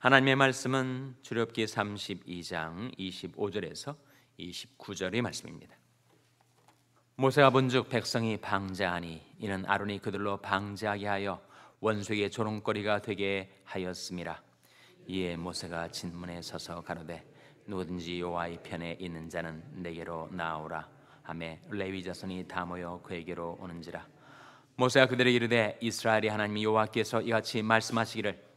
하나님의 말씀은 주력기 32장 25절에서 29절의 말씀입니다. 모세가 본즉 백성이 방자하니 이는 아론이 그들로 방자하게 하여 원수의 조롱거리가 되게 하였음이라. 이에 모세가 진문에 서서 가로되 누구든지 여와의 편에 있는 자는 내게로 나오라. 하매 레위 자손이 다 모여 그에게로 오는지라. 모세가 그들에게 이르되 이스라엘이 하나님 여와께서 이같이 말씀하시기를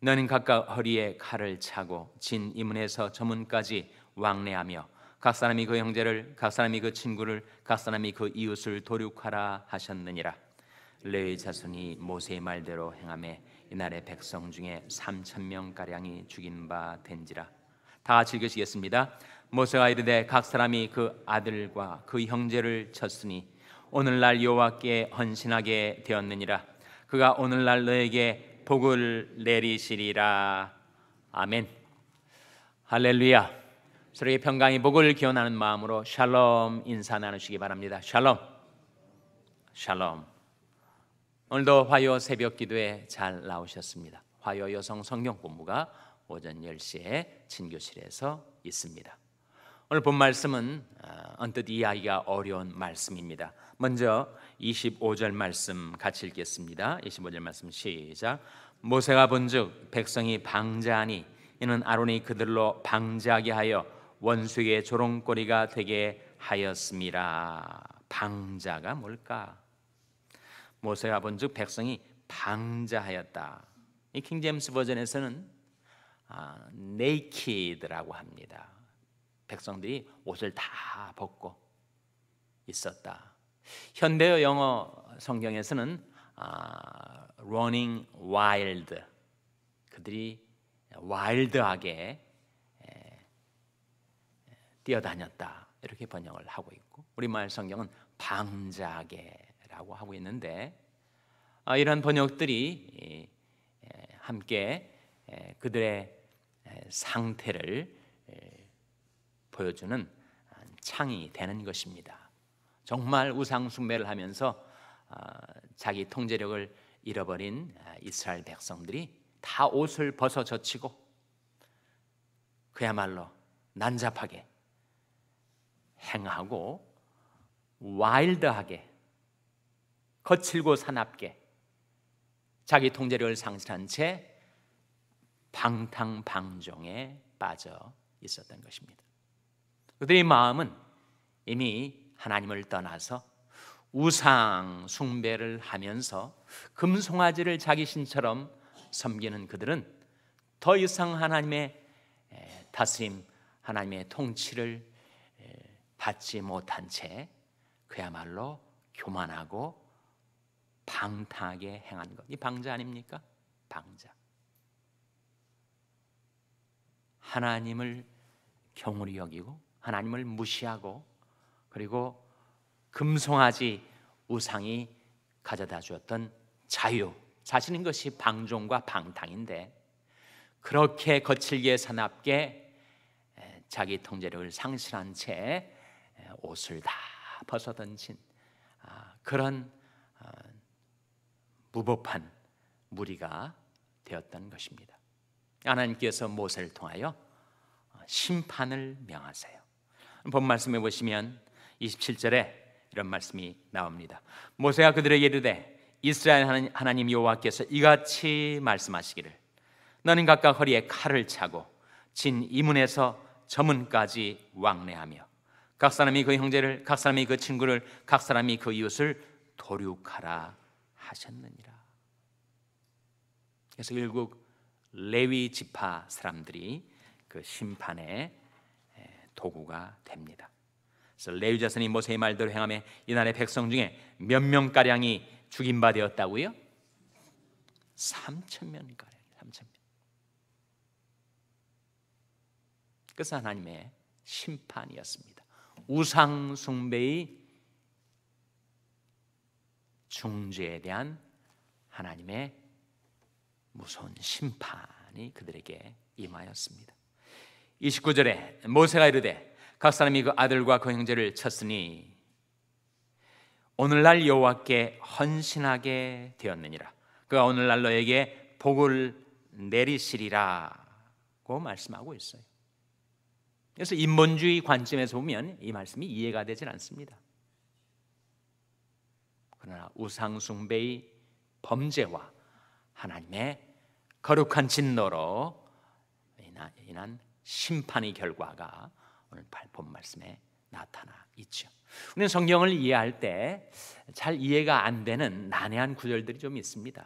너는 각각 허리에 칼을 차고 진 이문에서 저문까지 왕래하며 각 사람이 그 형제를 각 사람이 그 친구를 각 사람이 그 이웃을 도륙하라 하셨느니라 레위 자손이 모세의 말대로 행함에 이날의 백성 중에 3천 명 가량이 죽인 바 된지라 다 즐겨시겠습니다 모세가 이르되 각 사람이 그 아들과 그 형제를 쳤으니 오늘날 여호와께 헌신하게 되었느니라 그가 오늘날 너에게 복을 내리시리라. 아멘. 할렐루야. 서로의 평강의 복을 기원하는 마음으로 샬롬 인사 나누시기 바랍니다. 샬롬. 샬롬. 오늘도 화요 새벽 기도에 잘 나오셨습니다. 화요 여성 성경 공부가 오전 10시에 진교실에서 있습니다. 오늘 본 말씀은 아, 언뜻 이해하기가 어려운 말씀입니다. 먼저 25절 말씀 같이 읽겠습니다. 25절 말씀 시작. 모세가 본즉 백성이 방자하니 이는 아론이 그들로 방자하게 하여 원수의 조롱거리가 되게 하였습니다. 방자가 뭘까? 모세가 본즉 백성이 방자하였다. 이 킹제임스 버전에서는 아, n a k e 라고 합니다. 백성들이 옷을 다 벗고 있었다. 현대 영어 성경에서는 아, running wild 그들이 와일드하게 뛰어다녔다 이렇게 번역을 하고 있고 우리말 성경은 방자게라고 하고 있는데 아, 이런 번역들이 함께 그들의 상태를 보여주는 창이 되는 것입니다. 정말 우상숭배를 하면서 아, 자기 통제력을 잃어버린 아, 이스라엘 백성들이 다 옷을 벗어 젖히고 그야말로 난잡하게 행하고 와일드하게 거칠고 사납게 자기 통제력을 상실한 채 방탕방종에 빠져 있었던 것입니다. 그들의 마음은 이미 하나님을 떠나서 우상 숭배를 하면서 금송아지를 자기 신처럼 섬기는 그들은 더 이상 하나님의 다스림, 하나님의 통치를 받지 못한 채 그야말로 교만하고 방탕하게 행한 것. 이 방자 아닙니까? 방자. 하나님을 경우리 여기고 하나님을 무시하고 그리고 금송아지 우상이 가져다 주었던 자유 자신은 것이 방종과 방탕인데 그렇게 거칠게 사납게 자기 통제력을 상실한 채 옷을 다 벗어던진 아, 그런 어, 무법한 무리가 되었던 것입니다. 하나님께서 모세를 통하여 어, 심판을 명하세요. 본말씀해 보시면 27절에 이런 말씀이 나옵니다. 모세가 그들에게 이르되 이스라엘 하나님 여호와께서 이같이 말씀하시기를 너는 각각 허리에 칼을 차고 진 이문에서 저문까지 왕래하며 각 사람이 그 형제를 각 사람이 그 친구를 각 사람이 그 이웃을 도륙하라 하셨느니라. 그래서 결국 레위 지파 사람들이 그 심판에 도구가 됩니다. 그래서 레위 자손이 모세의 말대로 행함에 이날의 백성 중에 몇 명가량이 죽임바 되었다고요? 3천 명가량, 3천 명. 그래서 하나님의 심판이었습니다. 우상 숭배의 중죄에 대한 하나님의 무서운 심판이 그들에게 임하였습니다. 29절에 모세가 이르되 각 사람이 그 아들과 그 형제를 쳤으니 오늘날 여호와께 헌신하게 되었느니라. 그가 오늘날 너에게 복을 내리시리라고 말씀하고 있어요. 그래서 인본주의 관점에서 보면 이 말씀이 이해가 되질 않습니다. 그러나 우상숭배의 범죄와 하나님의 거룩한 진노로 인한 심판의 결과가 오늘 본 말씀에 나타나 있죠. 우리는 성경을 이해할 때 잘 이해가 안 되는 난해한 구절들이 좀 있습니다.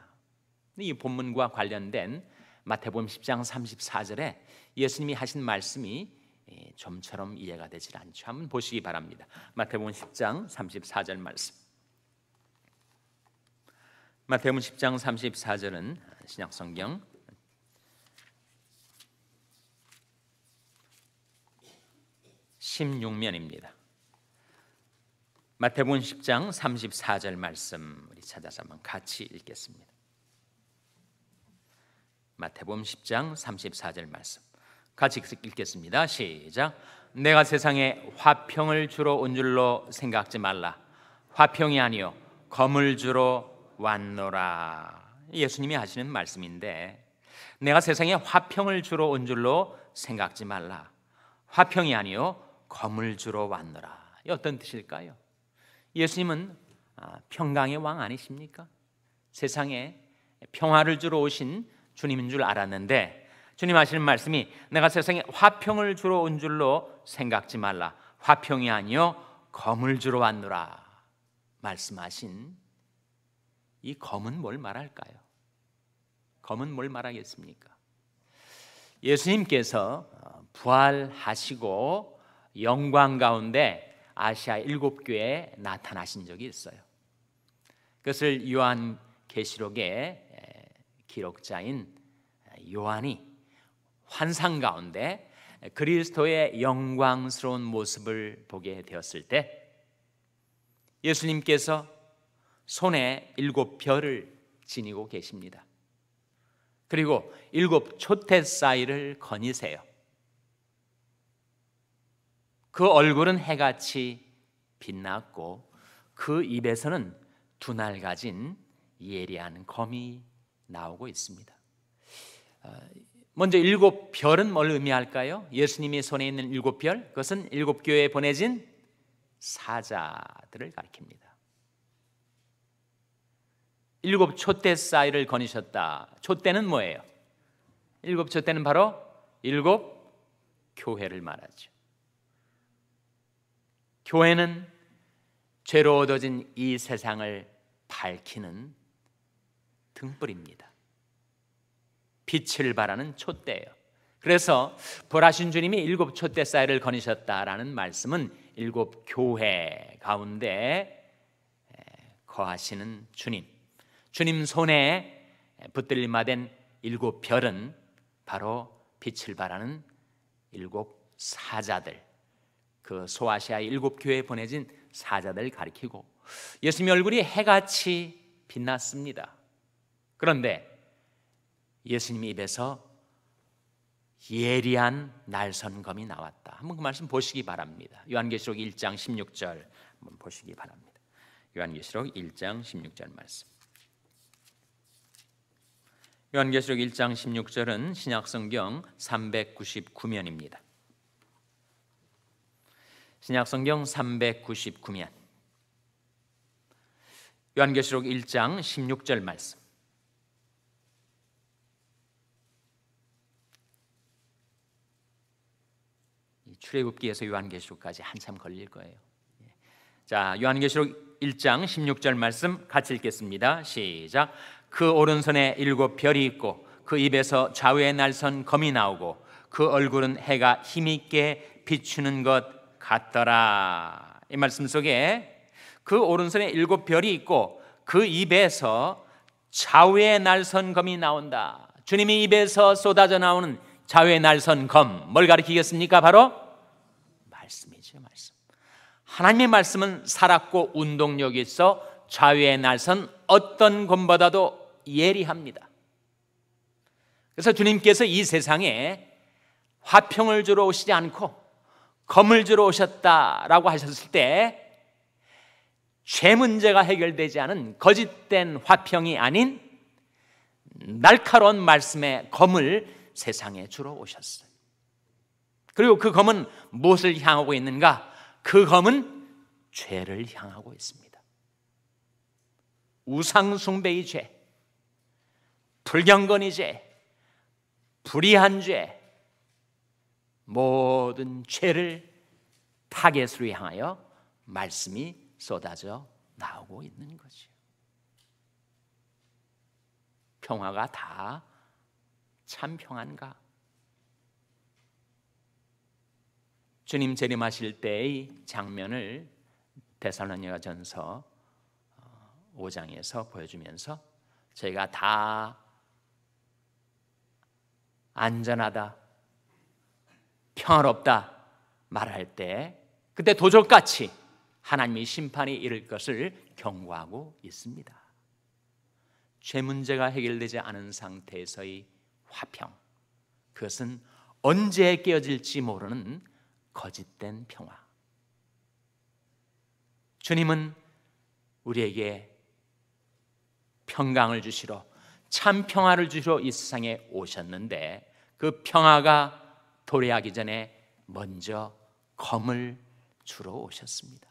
이 본문과 관련된 마태복음 10장 34절에 예수님이 하신 말씀이 예, 좀처럼 이해가 되질 않죠. 한번 보시기 바랍니다. 마태복음 10장 34절 말씀. 마태복음 10장 34절은 신약 성경 16면입니다. 마태복음 10장 34절 말씀 우리 찾아서 한번 같이 읽겠습니다. 마태복음 10장 34절 말씀 같이 읽겠습니다. 시작. 내가 세상에 화평을 주러 온 줄로 생각지 말라. 화평이 아니요 검을 주러 왔노라. 예수님이 하시는 말씀인데 내가 세상에 화평을 주러 온 줄로 생각지 말라. 화평이 아니요 검을 주러 왔노라. 어떤 뜻일까요? 예수님은 아, 평강의 왕 아니십니까? 세상에 평화를 주러 오신 주님인 줄 알았는데 주님 하시는 말씀이 내가 세상에 화평을 주러 온 줄로 생각지 말라. 화평이 아니요 검을 주러 왔노라. 말씀하신 이 검은 뭘 말할까요? 검은 뭘 말하겠습니까? 예수님께서 어, 부활하시고 영광 가운데 아시아 일곱 교회에 나타나신 적이 있어요. 그것을 요한 계시록의 기록자인 요한이 환상 가운데 그리스도의 영광스러운 모습을 보게 되었을 때 예수님께서 손에 일곱 별을 지니고 계십니다. 그리고 일곱 초태 사이를 거니세요. 그 얼굴은 해같이 빛났고 그 입에서는 두날 가진 예리한 검이 나오고 있습니다. 어, 먼저 일곱 별은 뭘 의미할까요? 예수님의 손에 있는 일곱 별, 그것은 일곱 교회에 보내진 사자들을 가리킵니다. 일곱 촛대 사이를 거니셨다. 촛대는 뭐예요? 일곱 촛대는 바로 일곱 교회를 말하죠. 교회는 죄로 얻어진 이 세상을 밝히는 등불입니다. 빛을 바라는 촛대예요. 그래서 보라신 주님이 일곱 촛대 사이를 거니셨다라는 말씀은 일곱 교회 가운데 거하시는 주님. 주님 손에 붙들림마 된 일곱 별은 바로 빛을 바라는 일곱 사자들, 그 소아시아 일곱 교회에 보내진 사자들을 가리키고 예수님의 얼굴이 해같이 빛났습니다. 그런데 예수님 입에서 예리한 날선검이 나왔다. 한번 그 말씀 보시기 바랍니다. 요한계시록 1장 16절 한번 보시기 바랍니다. 요한계시록 1장 16절 말씀. 요한계시록 1장 16절은 신약성경 399면입니다. 신약성경 399면 요한계시록 1장 16절 말씀 출애굽기에서 요한계시록까지 한참 걸릴 거예요. 예. 자, 요한계시록 1장 16절 말씀 같이 읽겠습니다. 시작. 그 오른손에 일곱 별이 있고 그 입에서 좌우의 날선 검이 나오고 그 얼굴은 해가 힘있게 비추는 것 같더라. 이 말씀 속에 그 오른손에 일곱 별이 있고 그 입에서 좌우의 날선 검이 나온다. 주님이 입에서 쏟아져 나오는 좌우의 날선 검, 뭘 가리키겠습니까? 바로 말씀이죠, 말씀. 하나님의 말씀은 살았고 운동력이 있어 좌우의 날선 어떤 검보다도 예리합니다. 그래서 주님께서 이 세상에 화평을 주러 오시지 않고 검을 주러 오셨다라고 하셨을 때 죄 문제가 해결되지 않은 거짓된 화평이 아닌 날카로운 말씀의 검을 세상에 주러 오셨어요. 그리고 그 검은 무엇을 향하고 있는가? 그 검은 죄를 향하고 있습니다. 우상숭배의 죄, 불경건의 죄, 불의한 죄, 모든 죄를 타겟으로 향하여 말씀이 쏟아져 나오고 있는 것이요. 평화가 다 참 평안가? 주님 재림하실 때의 장면을 대살로니가 전서 5장에서 어, 보여주면서 저희가 다 안전하다, 평화롭다 말할 때 그때 도적같이 하나님의 심판이 이를 것을 경고하고 있습니다. 죄 문제가 해결되지 않은 상태에서의 화평 그것은 언제 깨어질지 모르는 거짓된 평화. 주님은 우리에게 평강을 주시러 참 평화를 주시러 이 세상에 오셨는데 그 평화가 도래하기 전에 먼저 검을 주러 오셨습니다.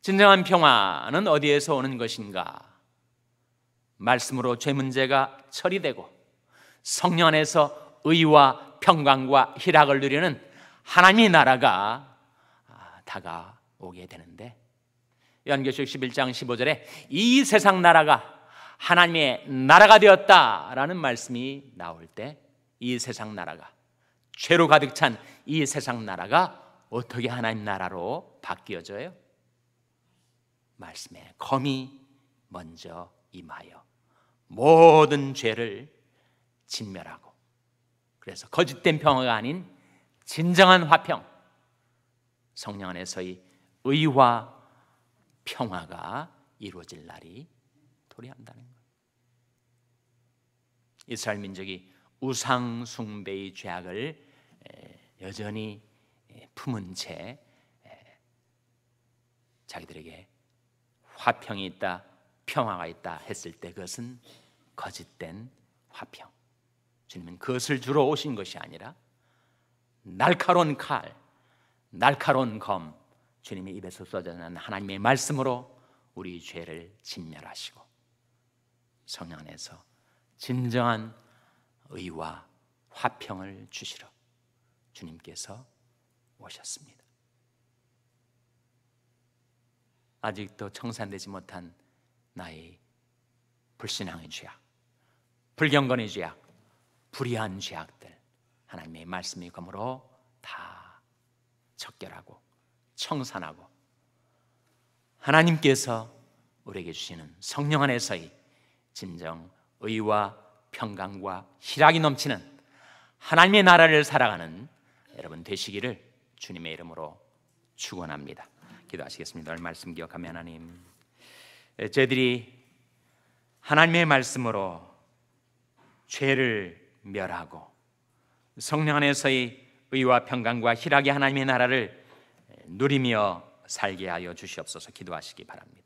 진정한 평화는 어디에서 오는 것인가? 말씀으로 죄 문제가 처리되고 성령 안에서 의와 평강과 희락을 누리는 하나님의 나라가 아, 다가오게 되는데 연교식 11장 15절에 이 세상 나라가 하나님의 나라가 되었다라는 말씀이 나올 때이 세상 나라가 죄로 가득 찬 이 세상 나라가 어떻게 하나님 나라로 바뀌어져요? 말씀에 검이 먼저 임하여 모든 죄를 진멸하고 그래서 거짓된 평화가 아닌 진정한 화평 성령 안에서의 의와 평화가 이루어질 날이 도래한다는 거예요. 이스라엘 민족이 우상 숭배의 죄악을 여전히 품은 채 자기들에게 화평이 있다, 평화가 있다 했을 때 그것은 거짓된 화평. 주님은 그것을 주러 오신 것이 아니라 날카로운 칼, 날카로운 검, 주님의 입에서 쏟아나는 하나님의 말씀으로 우리 죄를 진멸하시고 성령 안에서 진정한 의와 화평을 주시러 주님께서 오셨습니다. 아직도 청산되지 못한 나의 불신앙의 죄악, 불경건의 죄악, 불의한 죄악들 하나님의 말씀의 검으로 다 적결하고 청산하고 하나님께서 우리에게 주시는 성령 안에서의 진정 의와 평강과 희락이 넘치는 하나님의 나라를 살아가는 여러분 되시기를 주님의 이름으로 축원합니다. 기도하시겠습니다. 오늘 말씀 기억하며 하나님 저희들이 하나님의 말씀으로 죄를 멸하고 성령 안에서의 의와 평강과 희락의 하나님의 나라를 누리며 살게 하여 주시옵소서 기도하시기 바랍니다.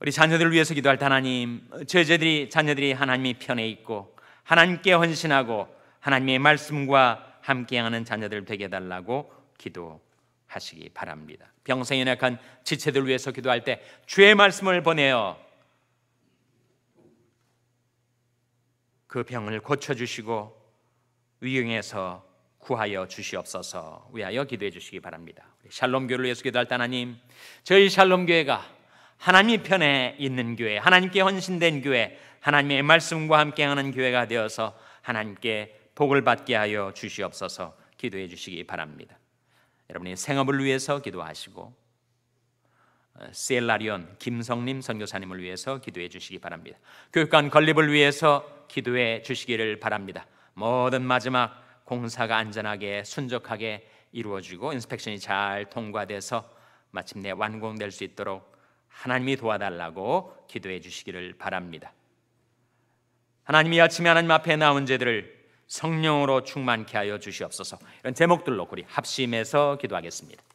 우리 자녀들을 위해서 기도할 때 하나님, 제자들이 자녀들이 하나님의 편에 있고 하나님께 헌신하고 하나님의 말씀과 함께하는 자녀들 되게 달라고 기도하시기 바랍니다. 병생 연약한 지체들 위해서 기도할 때 주의 말씀을 보내어 그 병을 고쳐 주시고 위용에서 구하여 주시옵소서. 위하여 기도해 주시기 바랍니다. 샬롬교를 위해서 기도할 때 하나님, 저희 샬롬교회가 하나님 편에 있는 교회, 하나님께 헌신된 교회, 하나님의 말씀과 함께하는 교회가 되어서 하나님께 복을 받게 하여 주시옵소서 기도해 주시기 바랍니다. 여러분이 생업을 위해서 기도하시고 어, 셀라리온 김성림 선교사님을 위해서 기도해 주시기 바랍니다. 교육관 건립을 위해서 기도해 주시기를 바랍니다. 모든 마지막 공사가 안전하게 순적하게 이루어지고 인스펙션이 잘 통과돼서 마침내 완공될 수 있도록 하나님이 도와달라고 기도해 주시기를 바랍니다. 하나님이 아침에 하나님 앞에 나온 죄들을 성령으로 충만케 하여 주시옵소서. 이런 제목들로 우리 합심해서 기도하겠습니다.